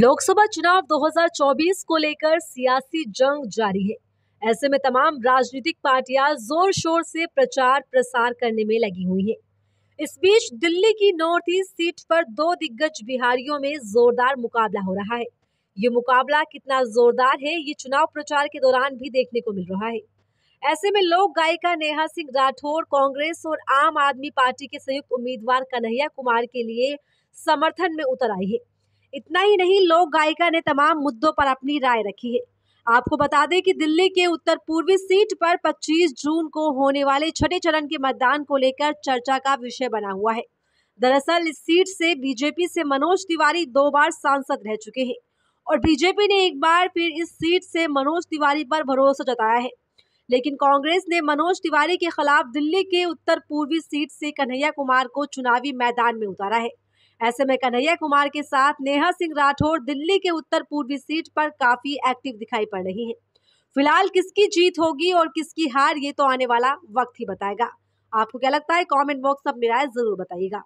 लोकसभा चुनाव 2024 को लेकर सियासी जंग जारी है ऐसे में तमाम राजनीतिक पार्टियां जोर शोर से प्रचार प्रसार करने में लगी हुई हैं। इस बीच दिल्ली की नॉर्थ ईस्ट सीट पर दो दिग्गज बिहारियों में जोरदार मुकाबला हो रहा है ये मुकाबला कितना जोरदार है ये चुनाव प्रचार के दौरान भी देखने को मिल रहा है ऐसे में लोक गायिका नेहा सिंह राठौर कांग्रेस और आम आदमी पार्टी के संयुक्त उम्मीदवार कन्हैया कुमार के लिए समर्थन में उतर आई है इतना ही नहीं लोक गायिका ने तमाम मुद्दों पर अपनी राय रखी है आपको बता दें कि दिल्ली के उत्तर पूर्वी सीट पर 25 जून को होने वाले छठे चरण के मतदान को लेकर चर्चा का विषय बना हुआ है दरअसल इस सीट से बीजेपी से मनोज तिवारी दो बार सांसद रह चुके हैं और बीजेपी ने एक बार फिर इस सीट से मनोज तिवारी पर भरोसा जताया है लेकिन कांग्रेस ने मनोज तिवारी के खिलाफ दिल्ली के उत्तर पूर्वी सीट से कन्हैया कुमार को चुनावी मैदान में उतारा है ऐसे में कन्हैया कुमार के साथ नेहा सिंह राठौर दिल्ली के उत्तर पूर्वी सीट पर काफी एक्टिव दिखाई पड़ रही है फिलहाल किसकी जीत होगी और किसकी हार ये तो आने वाला वक्त ही बताएगा आपको क्या लगता है कॉमेंट बॉक्स में राय जरूर बताइएगा